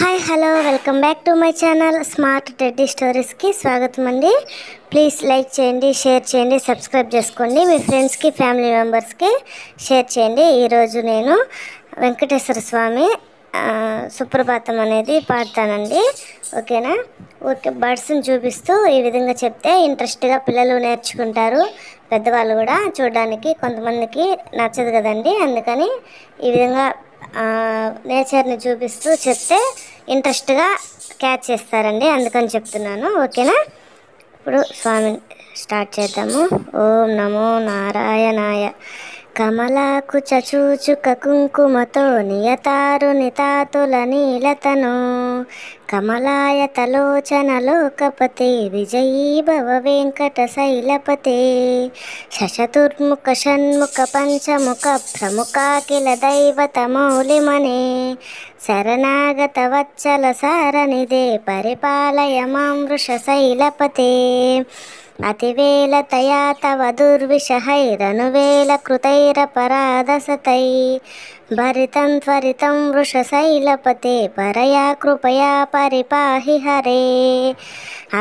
hi hello welcome back to my channel smart teddy స్టోరీస్కి స్వాగతం అండి ప్లీజ్ లైక్ చేయండి షేర్ చేయండి సబ్స్క్రైబ్ చేసుకోండి మీ ఫ్రెండ్స్కి ఫ్యామిలీ మెంబర్స్కి షేర్ చేయండి ఈరోజు నేను వెంకటేశ్వర స్వామి సుప్రభాతం అనేది పాడతానండి ఓకేనా ఓకే బర్డ్స్ని చూపిస్తూ ఈ విధంగా చెప్తే ఇంట్రెస్ట్గా పిల్లలు నేర్చుకుంటారు పెద్దవాళ్ళు కూడా చూడడానికి కొంతమందికి నచ్చదు కదండి అందుకని ఈ విధంగా నేచర్ని చూపిస్తూ చెప్తే ఇంట్రెస్ట్గా క్యాచ్ చేస్తారండి అందుకని చెప్తున్నాను ఓకేనా ఇప్పుడు స్వామి స్టార్ట్ చేద్దాము ఓం నమో నారాయణాయ కమలాకు చచూచుక కుంకుమతో నియతారు నితాతుల నీలతను కమలాయ తలోచన కమలాయతలోచనలోకపతే విజయీ భవ వెంకట శైలపతే శశతుర్ముఖ షణ్ముఖ పంచముఖ ప్రముఖాఖిల దైవత దైవతమౌలిమనే శరణాగత వత్సల సారనిదే పరిపాలయ మామృష మాం అతివేల తయా తవ దుర్విషహైరనువేలకృతైరపరాధసతై భరితం త్వరితం వృషశైలపతే పరయా కృప कृपया परिपाहि हरे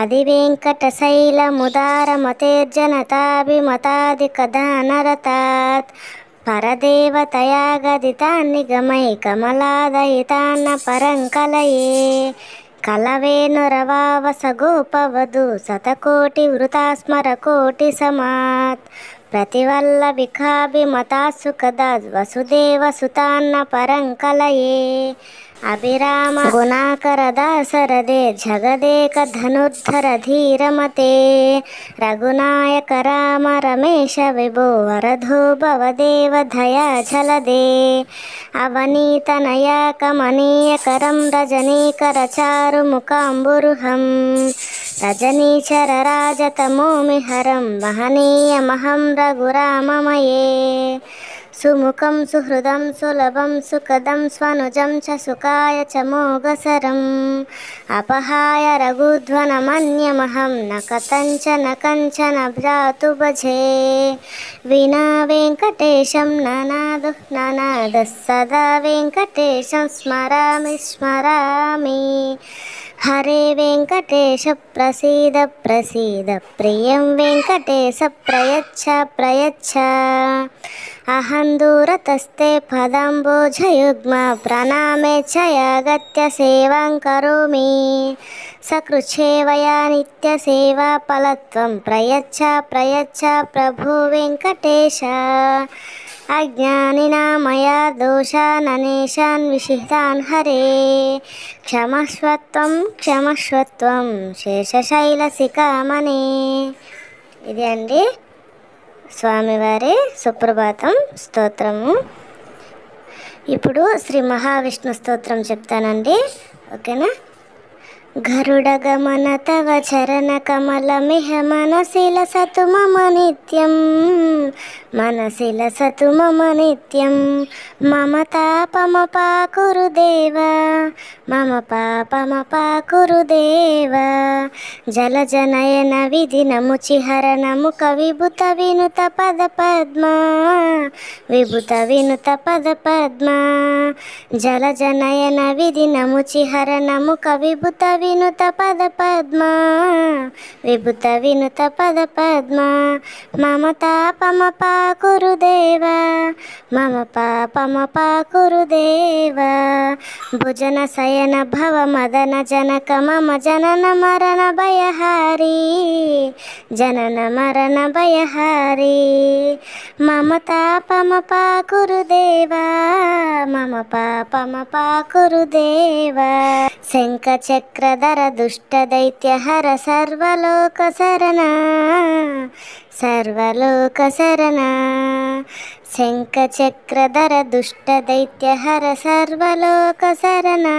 अधिवेङ्कटशैलमुदारमतेर्जनताभिमतादिकदानरतात् परदेवतया गदितान्निगमै कमलादयितान्न परं कलये कलवेनुरवावसगोपवधु शतकोटिवृतास्मरकोटिसमात् प्रतिवल्लविकाभिमतासु कदा वसुदेवसुतान्न परं कलये अभिराम जगदेक जगदेकधनुर्धर धीरमते रघुनायक राम रमेश विभो वरधो भवदेव दया झलदे अवनीतनयकमनीयकरं रजनीकरचारुमुकाम्बुरुहं रजनीचरराजतमोमि हरं वहनीयमहं रगुराममये सुमुखं सुहृदं सुलभं सुखदं स्वनुजं च सुखाय च मोगसरम् अपहाय रघुध्वनमन्यमहं न कथञ्चन कञ्चन भ्रातु भजे विना वेङ्कटेशं ननादुः ननदः सदा वेङ्कटेशं स्मरामि स्मरामि हरे वेङ्कटेश प्रसीद प्रसीद प्रियं वेङ्कटेश प्रयच्छ प्रयच्छ अहं दूरतस्ते पदं बोधयुग्म प्रणामे च सेवां करोमि सकृच्छेवया नित्यसेवा फलत्वं प्रयच्छ प्रयच्छ प्रभु वेङ्कटेश अज्ञानिना మయా दोषाननेशान् विशिष्टान् हरे क्षमस्वत्वं క్షమస్వత్వం శేషశైలసికామనే ఇది అండి స్వామివారి సుప్రభాతం స్తోత్రము ఇప్పుడు శ్రీ మహావిష్ణు స్తోత్రం చెప్తానండి ఓకేనా गरुडगमन तव चरण चरणकमलमिह मनसि लसतु मम नित्यं मनसि लसतु मम नित्यं मम तापमपाकुरु देव मम जल जनयन विधि देव जलजनयन विधिनमुचिहरणमु कविभुत विनुत पद पदपद्मा विभुत विनुत पद जल जनयन विधि पदपद्मा जलजनयन नमु कविभुत వినుత పద పద్మా విభుత వినుత పద పద్మా మమ తాపమ పాకురుదేవా మమ పాపమ పాకురుదేవా భుజన శయన భవ మదన జనక మమ జనన మరణ భయహారి జనన మరణ భయహారి మమ తాపమ పాకురుదేవా మమ పాపమ పాకురుదేవా శంఖ చక్ర दरदुष्टदैत्यहर सर्वलोक सर्वलोकशरणा शङ्खचक्रधरदुष्टदैत्यहर सर्वलोकशरणा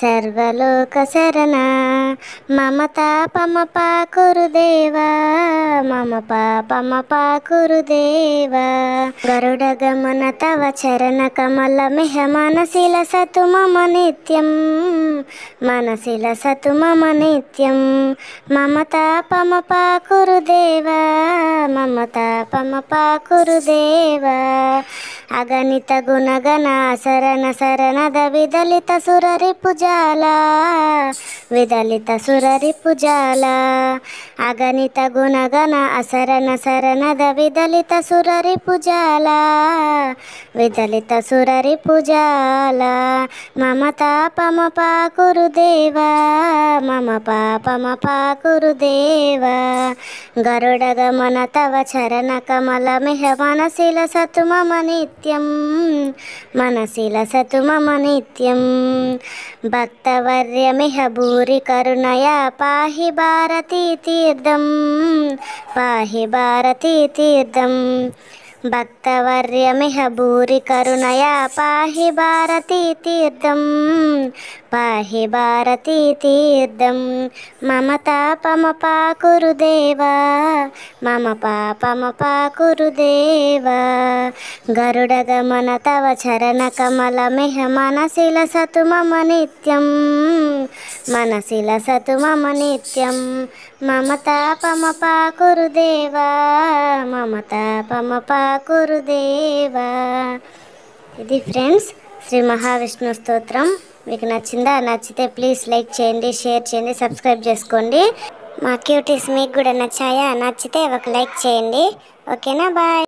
सर्वलोकशरणा मम तापमपाकुरुदेवा मम पापमपाकुरुदेवा गरुडगमन तव चरणकमलमिह मनसि लसतु मम नित्यं मनसि लसतु मम नित्यं मम तापमपाकुरुदेवा मम तापमपाकुरु ವಾಸುದೇವ ಅಗಣಿತ ಗುಣಗನ ಶರಣ ಸರಣದ ವಿದಲಿತ ಸುರರಿ ಪುಜಾಲ ವಿದಲಿತ ಸುರರಿ ಪುಜಾಲ ಅಗಣಿತ ಗುಣಗನ ಅಸರಣ ಸರಣದ ವಿದಲಿತ ಸುರರಿ ಪುಜಾಲ ವಿದಲಿತ ಸುರರಿ ಪುಜಾಲ ಮಮ ಮಮತಾ ಪಾ ಕುರುದೇವ ಮಮ ಪಾ ಕುರುದೇವ ಗರುಡ ಗಮನ ತವ ಚರಣ ಕಮಲ ಮೆಹ मनसि लसतु मम नित्यं मनसि लसतु मम नित्यं भक्तवर्यमिह भूरि करुणया पाहि भारती तीर्दं पाहि बारती तीर्दम् भक्तवर्यमिह भूरिकरुणया करुणया पाहि भारती तीर्दं पाहि भारती तीर्दं मम तापमपाकुरुदेव मम पापमपाकुरुदेव गरुडगमन तव चरणकमलमिह मनसि लसतु मम नित्यं मनसि लसतु मम नित्यम् మమతా పమపా కురుదేవా మమతా పమపా కురుదేవా ఇది ఫ్రెండ్స్ శ్రీ మహావిష్ణు స్తోత్రం మీకు నచ్చిందా నచ్చితే ప్లీజ్ లైక్ చేయండి షేర్ చేయండి సబ్స్క్రైబ్ చేసుకోండి మా క్యూటీస్ మీకు కూడా నచ్చాయా నచ్చితే ఒక లైక్ చేయండి ఓకేనా బాయ్